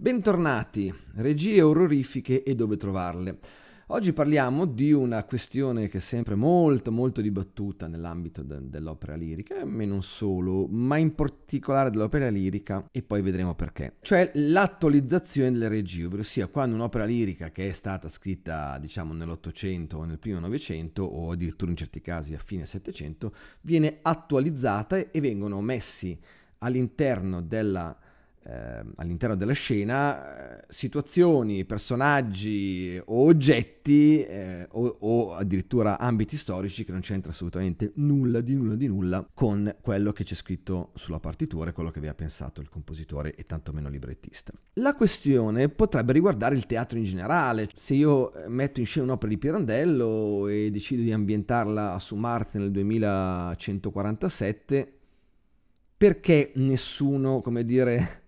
Bentornati, regie orrorifiche e dove trovarle. Oggi parliamo di una questione che è sempre molto molto dibattuta nell'ambito de- dell'opera lirica, e non solo, ma in particolare dell'opera lirica e poi vedremo perché. Cioè l'attualizzazione delle regie, ossia quando un'opera lirica che è stata scritta diciamo nell'Ottocento o nel primo Novecento o addirittura in certi casi a fine Settecento viene attualizzata e vengono messi all'interno della eh, all'interno della scena eh, situazioni, personaggi o oggetti eh, o, o, addirittura ambiti storici che non c'entra assolutamente nulla di nulla di nulla con quello che c'è scritto sulla partitura e quello che aveva pensato il compositore e tantomeno librettista. La questione potrebbe riguardare il teatro in generale. Se io eh, metto in scena un'opera di Pirandello e decido di ambientarla su Marte nel 2147, perché nessuno, come dire,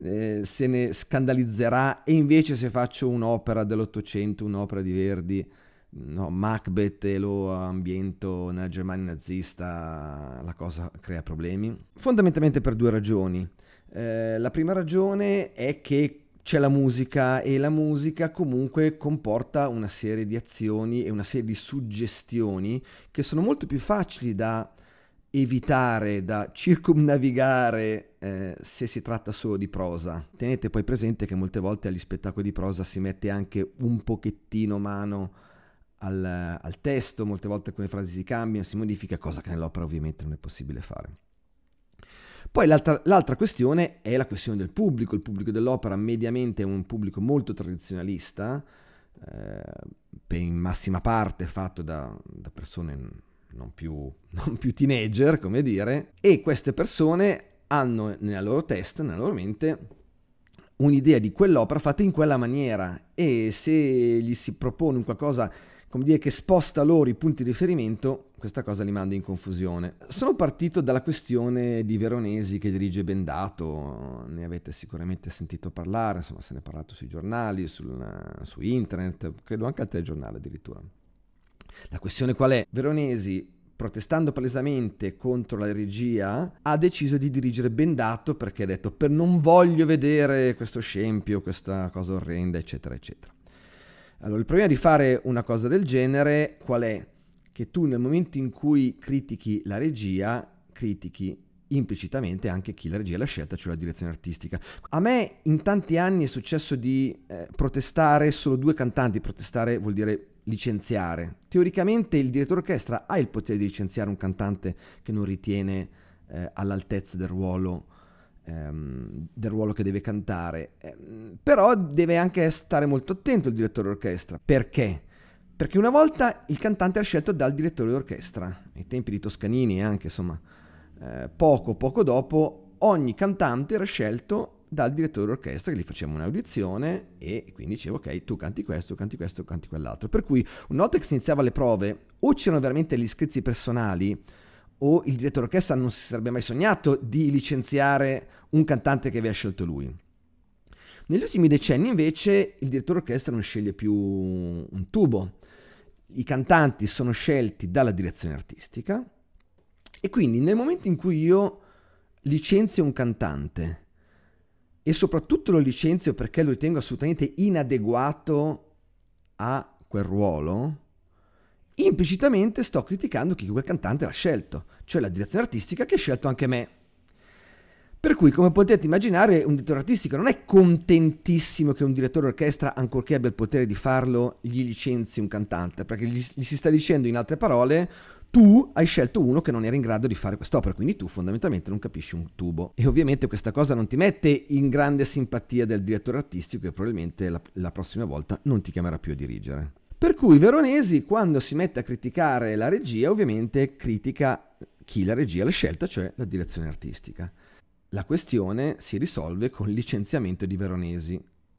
eh, se ne scandalizzerà e invece se faccio un'opera dell'Ottocento, un'opera di Verdi, no, Macbeth e lo ambiento nella Germania nazista, la cosa crea problemi? Fondamentalmente per due ragioni. Eh, la prima ragione è che c'è la musica e la musica comunque comporta una serie di azioni e una serie di suggestioni che sono molto più facili da evitare, da circumnavigare eh, se si tratta solo di prosa. Tenete poi presente che molte volte agli spettacoli di prosa si mette anche un pochettino mano al, al testo, molte volte alcune frasi si cambiano, si modifica, cosa che nell'opera ovviamente non è possibile fare. Poi l'altra, l'altra, questione è la questione del pubblico. Il pubblico dell'opera mediamente è un pubblico molto tradizionalista, eh, in massima parte fatto da, da persone non più, non più teenager, come dire, e queste persone hanno nella loro testa, nella loro mente, un'idea di quell'opera fatta in quella maniera e se gli si propone un qualcosa come dire che sposta loro i punti di riferimento, questa cosa li manda in confusione. Sono partito dalla questione di Veronesi che dirige Bendato, ne avete sicuramente sentito parlare, insomma se ne è parlato sui giornali, sul, su internet, credo anche al telegiornale addirittura. La questione qual è? Veronesi protestando palesemente contro la regia, ha deciso di dirigere Bendato perché ha detto per non voglio vedere questo scempio, questa cosa orrenda, eccetera, eccetera. Allora, il problema di fare una cosa del genere qual è? Che tu nel momento in cui critichi la regia, critichi implicitamente anche chi la regia l'ha scelta, cioè la direzione artistica. A me in tanti anni è successo di eh, protestare solo due cantanti, protestare vuol dire licenziare. Teoricamente il direttore orchestra ha il potere di licenziare un cantante che non ritiene eh, all'altezza del ruolo, ehm, del ruolo che deve cantare, ehm, però deve anche stare molto attento il direttore d'orchestra. Perché? Perché una volta il cantante era scelto dal direttore d'orchestra, ai tempi di Toscanini e anche insomma eh, poco poco dopo ogni cantante era scelto dal direttore d'orchestra che gli faceva un'audizione e quindi dicevo ok tu canti questo, canti questo, canti quell'altro. Per cui una volta che si iniziava le prove o c'erano veramente gli iscritti personali o il direttore d'orchestra non si sarebbe mai sognato di licenziare un cantante che aveva scelto lui. Negli ultimi decenni invece il direttore d'orchestra non sceglie più un tubo, i cantanti sono scelti dalla direzione artistica e quindi nel momento in cui io licenzio un cantante e soprattutto lo licenzio perché lo ritengo assolutamente inadeguato a quel ruolo, implicitamente sto criticando chi quel cantante l'ha scelto, cioè la direzione artistica che ha scelto anche me. Per cui, come potete immaginare, un direttore artistico non è contentissimo che un direttore orchestra, ancorché abbia il potere di farlo, gli licenzi un cantante, perché gli, gli si sta dicendo, in altre parole, tu hai scelto uno che non era in grado di fare quest'opera, quindi tu fondamentalmente non capisci un tubo. E ovviamente questa cosa non ti mette in grande simpatia del direttore artistico che probabilmente la, la prossima volta non ti chiamerà più a dirigere. Per cui Veronesi quando si mette a criticare la regia ovviamente critica chi la regia l'ha scelta, cioè la direzione artistica. La questione si risolve con il licenziamento di Veronesi,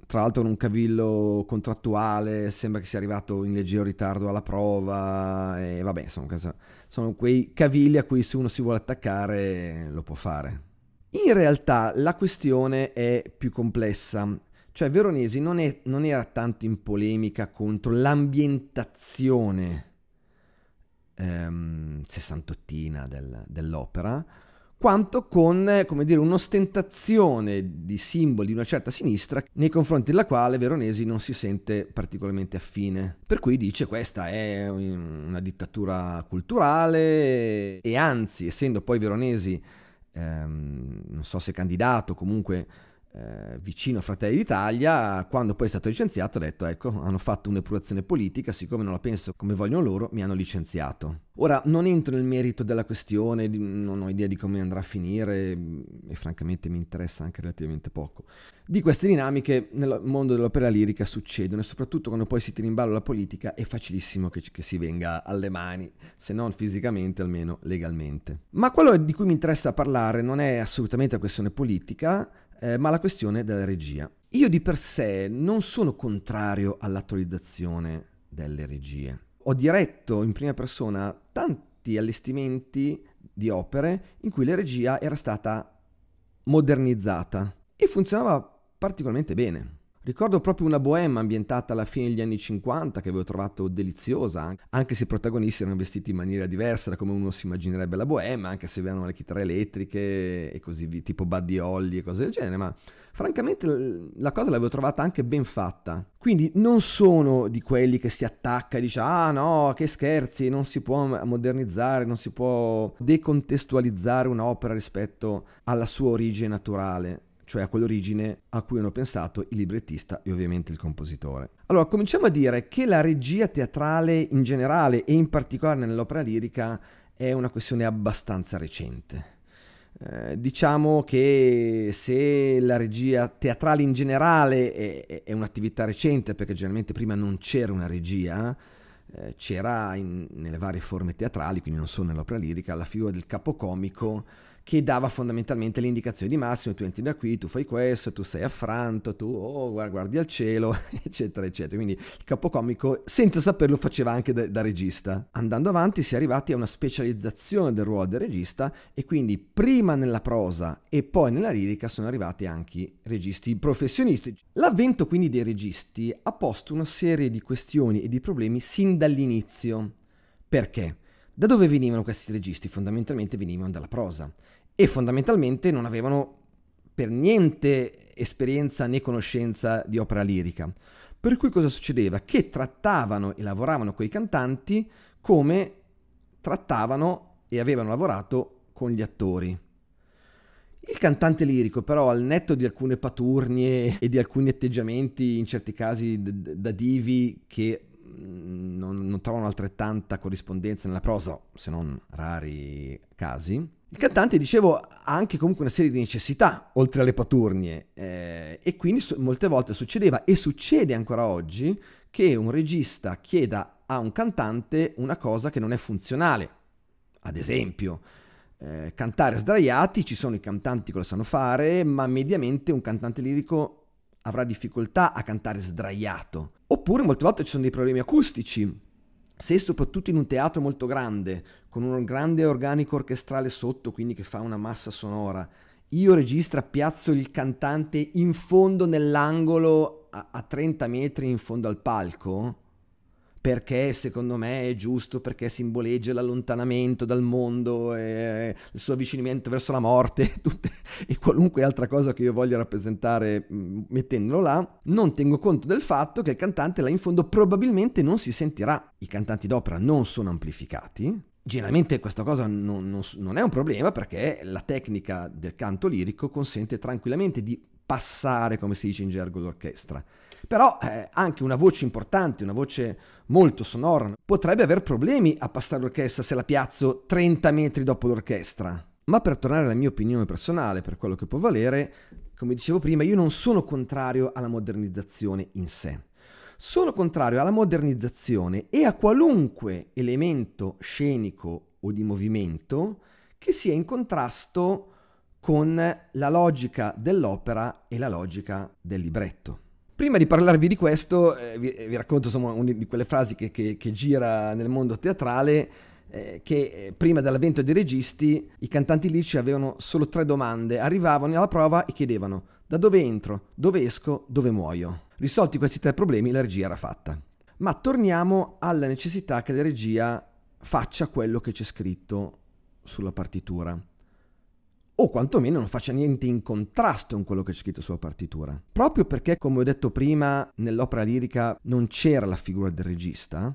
tra l'altro in un cavillo contrattuale, sembra che sia arrivato in leggero ritardo alla prova e vabbè, insomma, sono quei cavilli a cui se uno si vuole attaccare lo può fare. In realtà la questione è più complessa, cioè Veronesi non, è, non era tanto in polemica contro l'ambientazione ehm, sessantottina del, dell'opera, quanto con eh, dire, un'ostentazione di simboli di una certa sinistra nei confronti della quale Veronesi non si sente particolarmente affine. Per cui dice questa è una dittatura culturale e anzi, essendo poi Veronesi, ehm, non so se candidato, comunque eh, vicino a Fratelli d'Italia, quando poi è stato licenziato ha detto ecco, hanno fatto un'epurazione politica, siccome non la penso come vogliono loro, mi hanno licenziato. Ora non entro nel merito della questione, non ho idea di come andrà a finire e francamente mi interessa anche relativamente poco. Di queste dinamiche nel mondo dell'opera lirica succedono e soprattutto quando poi si tira in ballo la politica è facilissimo che, che si venga alle mani, se non fisicamente almeno legalmente. Ma quello di cui mi interessa parlare non è assolutamente la questione politica, eh, ma la questione della regia. Io di per sé non sono contrario all'attualizzazione delle regie. Ho diretto in prima persona tanti allestimenti di opere in cui la regia era stata modernizzata e funzionava particolarmente bene. Ricordo proprio una boema ambientata alla fine degli anni 50 che avevo trovato deliziosa, anche se i protagonisti erano vestiti in maniera diversa da come uno si immaginerebbe la boema, anche se avevano le chitarre elettriche e così via, tipo Buddy Holly e cose del genere, ma francamente la cosa l'avevo trovata anche ben fatta. Quindi non sono di quelli che si attacca e dice ah no, che scherzi, non si può modernizzare, non si può decontestualizzare un'opera rispetto alla sua origine naturale cioè a quell'origine a cui hanno pensato il librettista e ovviamente il compositore. Allora, cominciamo a dire che la regia teatrale in generale e in particolare nell'opera lirica è una questione abbastanza recente. Eh, diciamo che se la regia teatrale in generale è, è un'attività recente, perché generalmente prima non c'era una regia, eh, c'era in, nelle varie forme teatrali, quindi non solo nell'opera lirica, la figura del capocomico che dava fondamentalmente le indicazioni di massimo, tu entri da qui, tu fai questo, tu sei affranto, tu oh, guardi al cielo, eccetera, eccetera. Quindi il capocomico, senza saperlo, faceva anche da, da regista. Andando avanti si è arrivati a una specializzazione del ruolo del regista e quindi prima nella prosa e poi nella lirica sono arrivati anche registi professionisti. L'avvento quindi dei registi ha posto una serie di questioni e di problemi sin dall'inizio. Perché? Da dove venivano questi registi? Fondamentalmente venivano dalla prosa e fondamentalmente non avevano per niente esperienza né conoscenza di opera lirica. Per cui cosa succedeva? Che trattavano e lavoravano con i cantanti come trattavano e avevano lavorato con gli attori. Il cantante lirico, però, al netto di alcune paturnie e di alcuni atteggiamenti, in certi casi da divi, che non, non trovano altrettanta corrispondenza nella prosa, se non rari casi. Il cantante, dicevo, ha anche comunque una serie di necessità, oltre alle paturnie, eh, e quindi su- molte volte succedeva, e succede ancora oggi, che un regista chieda a un cantante una cosa che non è funzionale. Ad esempio, eh, cantare sdraiati, ci sono i cantanti che lo sanno fare, ma mediamente un cantante lirico avrà difficoltà a cantare sdraiato. Oppure molte volte ci sono dei problemi acustici. Se soprattutto in un teatro molto grande, con un grande organico orchestrale sotto, quindi che fa una massa sonora, io registra, piazzo il cantante in fondo nell'angolo a, a 30 metri in fondo al palco, perché secondo me è giusto, perché simboleggia l'allontanamento dal mondo, e eh, il suo avvicinamento verso la morte tutte, e qualunque altra cosa che io voglia rappresentare mm, mettendolo là, non tengo conto del fatto che il cantante là in fondo probabilmente non si sentirà. I cantanti d'opera non sono amplificati, Generalmente questa cosa non, non, non, è un problema perché la tecnica del canto lirico consente tranquillamente di passare, come si dice in gergo d'orchestra. Però eh, anche una voce importante, una voce molto sonora, potrebbe aver problemi a passare l'orchestra se la piazzo 30 metri dopo l'orchestra. Ma per tornare alla mia opinione personale, per quello che può valere, come dicevo prima, io non sono contrario alla modernizzazione in sé. Sono contrario alla modernizzazione e a qualunque elemento scenico o di movimento che sia in contrasto con la logica dell'opera e la logica del libretto. Prima di parlarvi di questo, eh, vi, eh, vi, racconto insomma una di quelle frasi che, che, che gira nel mondo teatrale, eh, che eh, prima dell'avvento dei registi i cantanti lirici avevano solo tre domande, arrivavano alla prova e chiedevano da dove entro, dove esco, dove muoio. Risolti questi tre problemi la regia era fatta. Ma torniamo alla necessità che la regia faccia quello che c'è scritto sulla partitura o quantomeno non faccia niente in contrasto con quello che c'è scritto sulla partitura. Proprio perché, come ho detto prima, nell'opera lirica non c'era la figura del regista,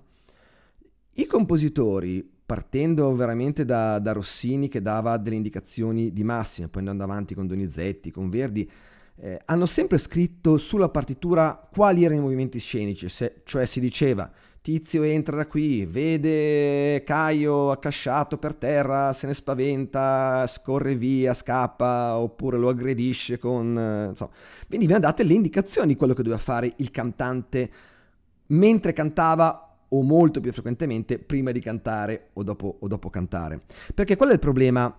i compositori, partendo veramente da, da Rossini che dava delle indicazioni di massima, poi andando avanti con Donizetti, con Verdi, eh, hanno sempre scritto sulla partitura quali erano i movimenti scenici, se, cioè si diceva Tizio entra da qui, vede Caio accasciato per terra, se ne spaventa, scorre via, scappa oppure lo aggredisce con... Eh, insomma. Quindi mi date le indicazioni di quello che doveva fare il cantante mentre cantava o molto più frequentemente prima di cantare o dopo, o dopo cantare. Perché qual è il problema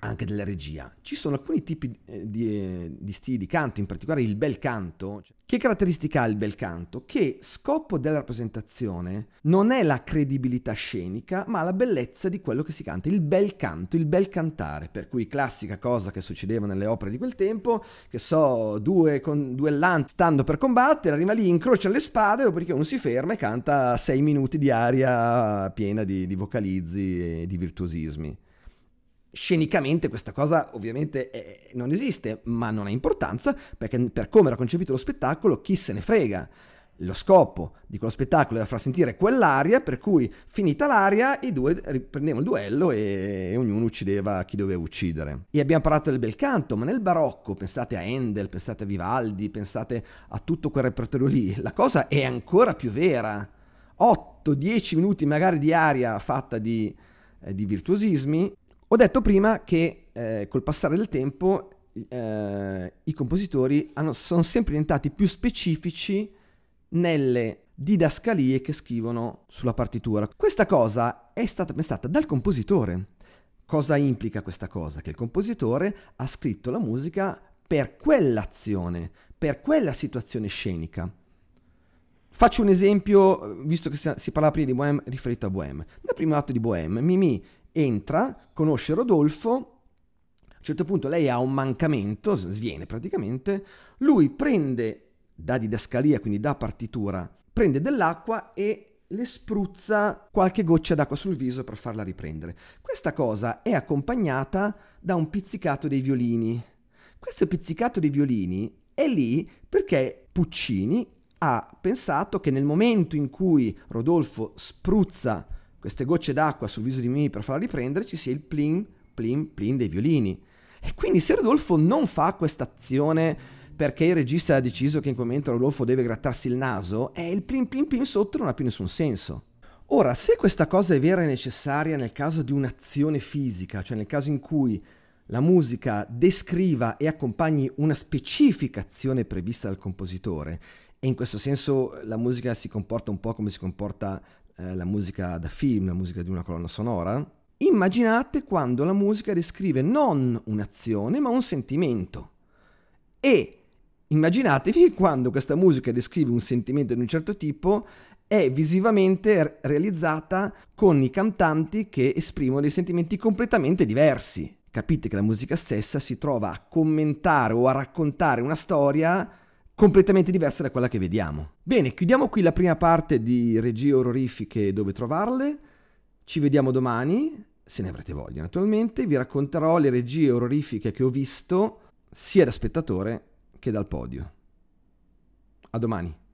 anche della regia. Ci sono alcuni tipi eh, di, eh, di, stili di canto, in particolare il bel canto. Che caratteristica ha il bel canto? Che scopo della rappresentazione non è la credibilità scenica, ma la bellezza di quello che si canta. Il bel canto, il bel cantare, per cui classica cosa che succedeva nelle opere di quel tempo, che so, due con, duellanti stando per combattere, arriva lì, incrocia le spade, dopodiché uno si ferma e canta sei minuti di aria piena di, di vocalizzi e di virtuosismi. Scenicamente questa cosa ovviamente è, non esiste, ma non ha importanza perché per come era concepito lo spettacolo, chi se ne frega. Lo scopo di quello spettacolo era far sentire quell'aria, per cui finita l'aria i due riprendevano il duello e ognuno uccideva chi doveva uccidere. E abbiamo parlato del bel canto, ma nel barocco, pensate a Handel, pensate a Vivaldi, pensate a tutto quel repertorio lì, la cosa è ancora più vera. 8-10 minuti magari di aria fatta di, eh, di virtuosismi ho detto prima che eh, col passare del tempo eh, i compositori hanno, sono sempre diventati più specifici nelle didascalie che scrivono sulla partitura. Questa cosa è stata pensata dal compositore. Cosa implica questa cosa? Che il compositore ha scritto la musica per quell'azione, per quella situazione scenica. Faccio un esempio, visto che si parla prima di Bohème, riferito a Bohème. Nel primo atto di Bohème, Mimi entra, conosce Rodolfo, a un certo punto lei ha un mancamento, sviene praticamente, lui prende da didascalia, quindi da partitura, prende dell'acqua e le spruzza qualche goccia d'acqua sul viso per farla riprendere. Questa cosa è accompagnata da un pizzicato dei violini. Questo pizzicato dei violini è lì perché Puccini ha pensato che nel momento in cui Rodolfo spruzza queste gocce d'acqua sul viso di Mimì per farla riprendere, ci sia il plin, plin, plin dei violini. E quindi se Rodolfo non fa questa azione perché il regista ha deciso che in quel momento Rodolfo deve grattarsi il naso, e il plin plin plin sotto non ha più nessun senso. Ora, se questa cosa è vera e necessaria nel caso di un'azione fisica, cioè nel caso in cui la musica descriva e accompagni una specifica azione prevista dal compositore, e in questo senso la musica si comporta un po' come si comporta eh, la musica da film, la musica di una colonna sonora, immaginate quando la musica descrive non un'azione ma un sentimento. E immaginatevi quando questa musica descrive un sentimento di un certo tipo è visivamente realizzata con i cantanti che esprimono dei sentimenti completamente diversi. Capite che la musica stessa si trova a commentare o a raccontare una storia completamente diversa da quella che vediamo. Bene, chiudiamo qui la prima parte di regie orrorifiche e dove trovarle. Ci vediamo domani, se ne avrete voglia naturalmente. Vi racconterò le regie orrorifiche che ho visto sia da spettatore che dal podio. A domani.